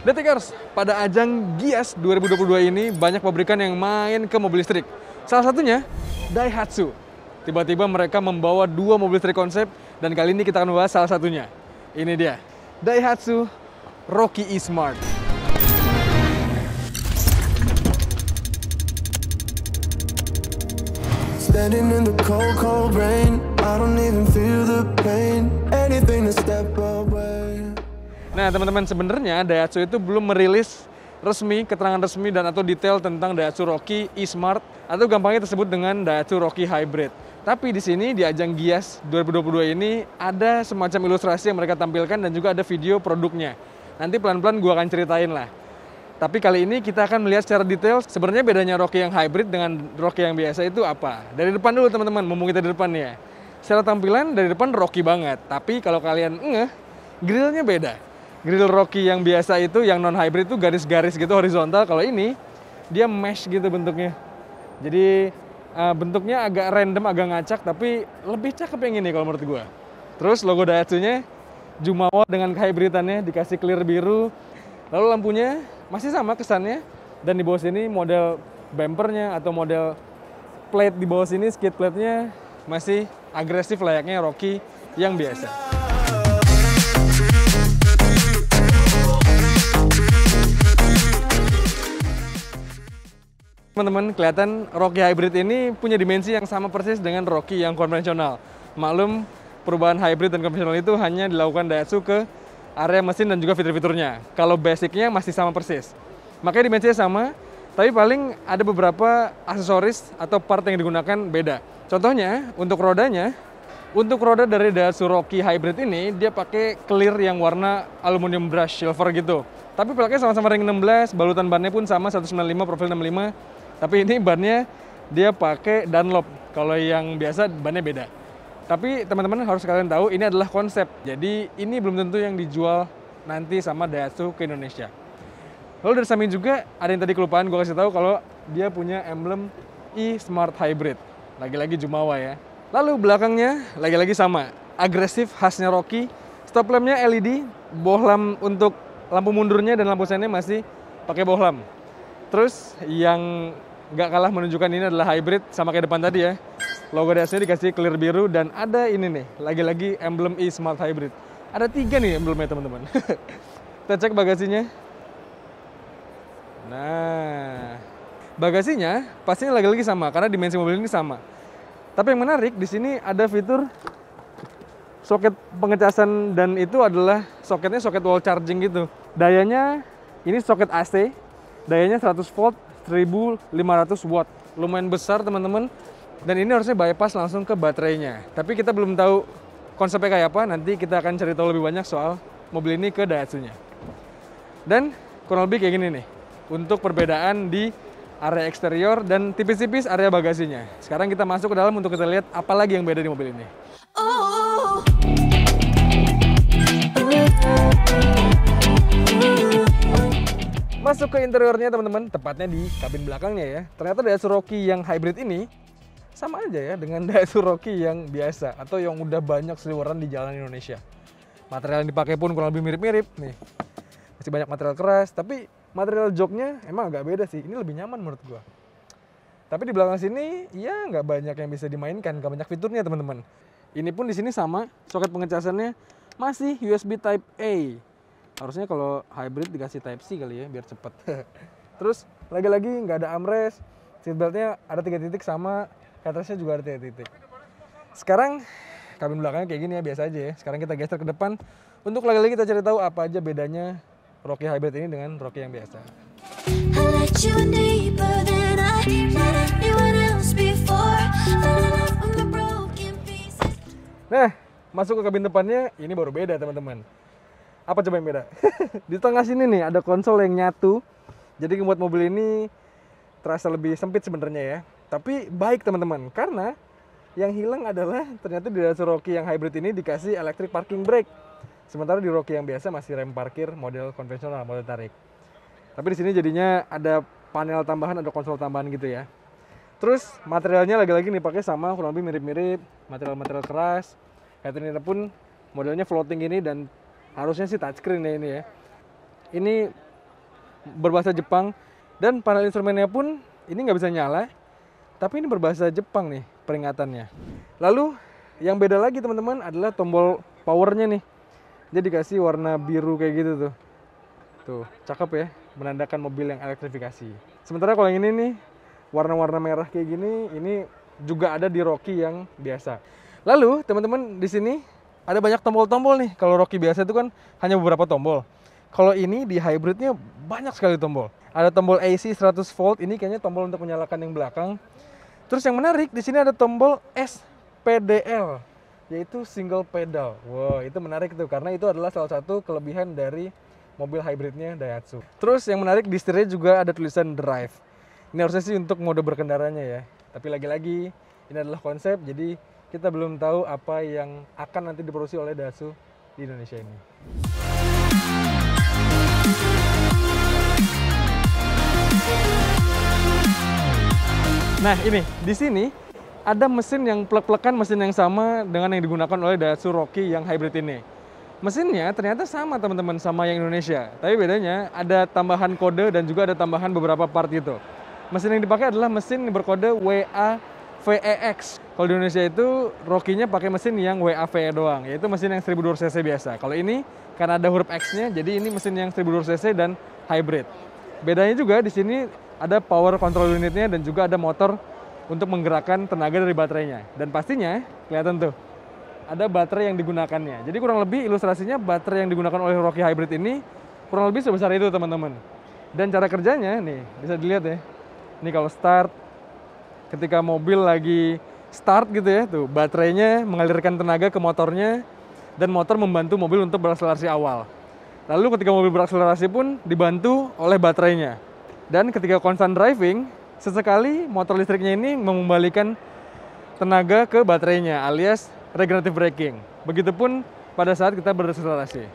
Detikers, pada ajang Gias 2022 ini banyak pabrikan yang main ke mobil listrik. Salah satunya Daihatsu. Tiba-tiba mereka membawa dua mobil listrik konsep dan kali ini kita akan bahas salah satunya. Ini dia, Daihatsu Rocky E-Smart. Nah, teman-teman sebenarnya Daihatsu itu belum merilis resmi, keterangan resmi dan atau detail tentang Daihatsu Rocky e-Smart atau gampangnya tersebut dengan Daihatsu Rocky Hybrid. Tapi di sini di ajang Gias 2022 ini ada semacam ilustrasi yang mereka tampilkan dan juga ada video produknya. Nanti pelan-pelan gue akan ceritain lah. Tapi kali ini kita akan melihat secara detail sebenarnya bedanya Rocky yang hybrid dengan Rocky yang biasa itu apa. Dari depan dulu teman-teman, mumpung kita di depan ya. Secara tampilan dari depan Rocky banget, tapi kalau kalian ngeh, grillnya beda grill Rocky yang biasa itu, yang non hybrid itu garis-garis gitu horizontal. Kalau ini dia mesh gitu bentuknya. Jadi uh, bentuknya agak random, agak ngacak, tapi lebih cakep yang ini kalau menurut gue. Terus logo Daihatsu-nya Jumawa dengan hybridannya dikasih clear biru. Lalu lampunya masih sama kesannya. Dan di bawah sini model bumpernya atau model plate di bawah sini, skid plate-nya masih agresif layaknya Rocky yang biasa. Teman-teman, kelihatan Rocky Hybrid ini punya dimensi yang sama persis dengan Rocky yang konvensional. Maklum, perubahan hybrid dan konvensional itu hanya dilakukan Daihatsu ke area mesin dan juga fitur-fiturnya. Kalau basicnya masih sama persis. Makanya dimensinya sama, tapi paling ada beberapa aksesoris atau part yang digunakan beda. Contohnya, untuk rodanya, untuk roda dari Daihatsu Rocky Hybrid ini, dia pakai clear yang warna aluminium brush silver gitu. Tapi pelaknya sama-sama ring 16, balutan bannya pun sama 195 profil 65. Tapi ini bannya dia pakai Dunlop. Kalau yang biasa bannya beda. Tapi teman-teman harus kalian tahu ini adalah konsep. Jadi ini belum tentu yang dijual nanti sama Daihatsu ke Indonesia. Lalu dari samping juga ada yang tadi kelupaan gue kasih tahu kalau dia punya emblem e-smart hybrid. Lagi-lagi Jumawa ya. Lalu belakangnya lagi-lagi sama, agresif khasnya Rocky. Stop lampnya LED, bohlam untuk lampu mundurnya dan lampu senya masih pakai bohlam. Terus yang nggak kalah menunjukkan ini adalah hybrid sama kayak depan tadi ya. Logo ds dikasih clear biru dan ada ini nih, lagi-lagi emblem e Smart Hybrid. Ada tiga nih emblemnya teman-teman. Kita cek bagasinya. Nah, bagasinya pastinya lagi-lagi sama karena dimensi mobil ini sama. Tapi yang menarik di sini ada fitur soket pengecasan dan itu adalah soketnya soket wall charging gitu. Dayanya ini soket AC, dayanya 100 volt 1500 watt. Lumayan besar teman-teman. Dan ini harusnya bypass langsung ke baterainya. Tapi kita belum tahu konsepnya kayak apa, nanti kita akan cari tahu lebih banyak soal mobil ini ke Daihatsu-nya. Dan kurang lebih kayak gini nih, untuk perbedaan di area eksterior dan tipis-tipis area bagasinya. Sekarang kita masuk ke dalam untuk kita lihat apa lagi yang beda di mobil ini. Masuk ke interiornya teman-teman, tepatnya di kabin belakangnya ya. Ternyata Daihatsu Rocky yang hybrid ini sama aja ya dengan Daihatsu Rocky yang biasa atau yang udah banyak seliweran di jalan Indonesia. Material yang dipakai pun kurang lebih mirip-mirip nih. Masih banyak material keras, tapi material joknya emang agak beda sih. Ini lebih nyaman menurut gua. Tapi di belakang sini ya nggak banyak yang bisa dimainkan, nggak banyak fiturnya teman-teman. Ini pun di sini sama, soket pengecasannya masih USB Type A. Harusnya kalau hybrid dikasih Type C kali ya biar cepet. Terus lagi-lagi nggak ada armrest, seatbeltnya ada tiga titik sama headrestnya juga ada tiga titik. Sekarang kabin belakangnya kayak gini ya biasa aja ya. Sekarang kita geser ke depan untuk lagi-lagi kita cari tahu apa aja bedanya Rocky hybrid ini dengan Rocky yang biasa. Nah, masuk ke kabin depannya ini baru beda teman-teman. Apa coba yang beda? di tengah sini nih ada konsol yang nyatu. Jadi membuat mobil ini terasa lebih sempit sebenarnya ya. Tapi baik teman-teman karena yang hilang adalah ternyata di Datsun Rocky yang hybrid ini dikasih electric parking brake Sementara di Rocky yang biasa masih rem parkir model konvensional, model tarik. Tapi di sini jadinya ada panel tambahan, ada konsol tambahan gitu ya. Terus materialnya lagi-lagi nih pakai sama kurang lebih mirip-mirip material-material keras. ini pun modelnya floating ini dan harusnya sih touchscreen ya ini ya. Ini berbahasa Jepang dan panel instrumennya pun ini nggak bisa nyala. Tapi ini berbahasa Jepang nih peringatannya. Lalu yang beda lagi teman-teman adalah tombol powernya nih dia dikasih warna biru kayak gitu tuh tuh cakep ya menandakan mobil yang elektrifikasi sementara kalau yang ini nih warna-warna merah kayak gini ini juga ada di Rocky yang biasa lalu teman-teman di sini ada banyak tombol-tombol nih kalau Rocky biasa itu kan hanya beberapa tombol kalau ini di hybridnya banyak sekali tombol ada tombol AC 100 volt ini kayaknya tombol untuk menyalakan yang belakang terus yang menarik di sini ada tombol SPDL yaitu single pedal. Wow, itu menarik tuh karena itu adalah salah satu kelebihan dari mobil hybridnya Daihatsu. Terus yang menarik di setirnya juga ada tulisan drive. Ini harusnya sih untuk mode berkendaranya ya. Tapi lagi-lagi ini adalah konsep jadi kita belum tahu apa yang akan nanti diproduksi oleh Daihatsu di Indonesia ini. Nah, ini di sini ada mesin yang plek-plekan mesin yang sama dengan yang digunakan oleh Daihatsu Rocky yang hybrid ini. Mesinnya ternyata sama teman-teman sama yang Indonesia, tapi bedanya ada tambahan kode dan juga ada tambahan beberapa part itu. Mesin yang dipakai adalah mesin berkode WA VEX. Kalau di Indonesia itu Rocky-nya pakai mesin yang WAVE doang, yaitu mesin yang 1200 cc biasa. Kalau ini karena ada huruf X-nya, jadi ini mesin yang 1200 cc dan hybrid. Bedanya juga di sini ada power control unitnya dan juga ada motor untuk menggerakkan tenaga dari baterainya. Dan pastinya kelihatan tuh ada baterai yang digunakannya. Jadi kurang lebih ilustrasinya baterai yang digunakan oleh Rocky Hybrid ini kurang lebih sebesar itu teman-teman. Dan cara kerjanya nih bisa dilihat ya. Ini kalau start ketika mobil lagi start gitu ya tuh baterainya mengalirkan tenaga ke motornya dan motor membantu mobil untuk berakselerasi awal. Lalu ketika mobil berakselerasi pun dibantu oleh baterainya. Dan ketika constant driving, sesekali motor listriknya ini mengembalikan tenaga ke baterainya alias regenerative braking. Begitupun pada saat kita berakselerasi.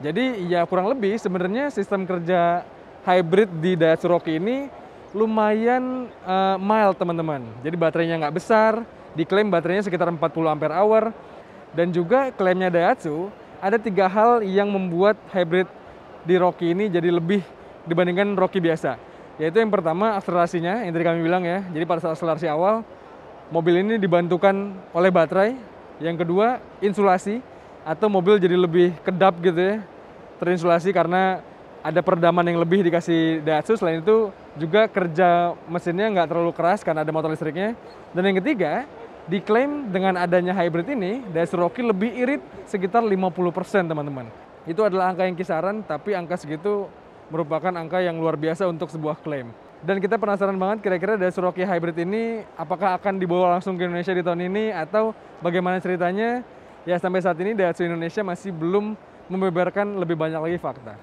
Jadi ya kurang lebih sebenarnya sistem kerja hybrid di Daihatsu Rocky ini lumayan uh, mild teman-teman. Jadi baterainya nggak besar, diklaim baterainya sekitar 40 ampere hour dan juga klaimnya Daihatsu ada tiga hal yang membuat hybrid di Rocky ini jadi lebih dibandingkan Rocky biasa. Yaitu yang pertama akselerasinya, yang tadi kami bilang ya. Jadi pada saat akselerasi awal, mobil ini dibantukan oleh baterai. Yang kedua, insulasi atau mobil jadi lebih kedap gitu ya. Terinsulasi karena ada peredaman yang lebih dikasih Datsu. Selain itu juga kerja mesinnya nggak terlalu keras karena ada motor listriknya. Dan yang ketiga, diklaim dengan adanya hybrid ini, Daihatsu Rocky lebih irit sekitar 50% teman-teman. Itu adalah angka yang kisaran, tapi angka segitu merupakan angka yang luar biasa untuk sebuah klaim. Dan kita penasaran banget kira-kira dari Suroki Hybrid ini apakah akan dibawa langsung ke Indonesia di tahun ini atau bagaimana ceritanya? Ya sampai saat ini Daihatsu Indonesia masih belum membeberkan lebih banyak lagi fakta.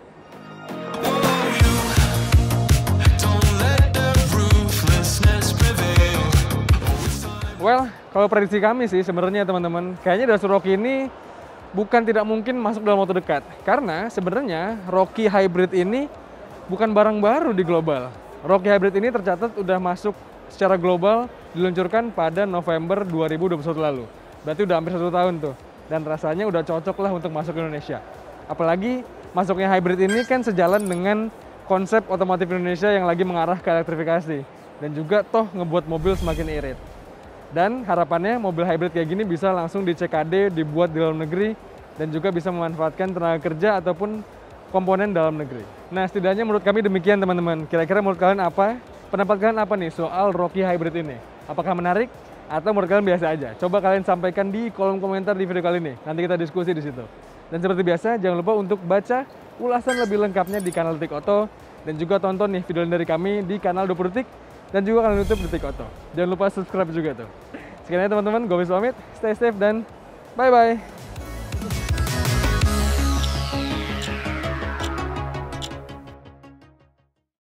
Well, kalau prediksi kami sih sebenarnya teman-teman, kayaknya Daihatsu Rocky ini bukan tidak mungkin masuk dalam waktu dekat. Karena sebenarnya Rocky Hybrid ini bukan barang baru di global. Rocky Hybrid ini tercatat sudah masuk secara global diluncurkan pada November 2021 lalu. Berarti udah hampir satu tahun tuh. Dan rasanya udah cocok lah untuk masuk ke Indonesia. Apalagi masuknya hybrid ini kan sejalan dengan konsep otomotif Indonesia yang lagi mengarah ke elektrifikasi. Dan juga toh ngebuat mobil semakin irit. Dan harapannya mobil hybrid kayak gini bisa langsung di CKD, dibuat di dalam negeri, dan juga bisa memanfaatkan tenaga kerja ataupun komponen dalam negeri. Nah, setidaknya menurut kami demikian teman-teman. Kira-kira menurut kalian apa? Pendapat kalian apa nih soal Rocky Hybrid ini? Apakah menarik? Atau menurut kalian biasa aja? Coba kalian sampaikan di kolom komentar di video kali ini. Nanti kita diskusi di situ. Dan seperti biasa, jangan lupa untuk baca ulasan lebih lengkapnya di kanal Detik Oto dan juga tonton nih video dari kami di kanal 20 Detik dan juga kanal YouTube Detik Oto. Jangan lupa subscribe juga tuh. Sekian ya teman-teman, gue pamit, stay safe dan bye-bye.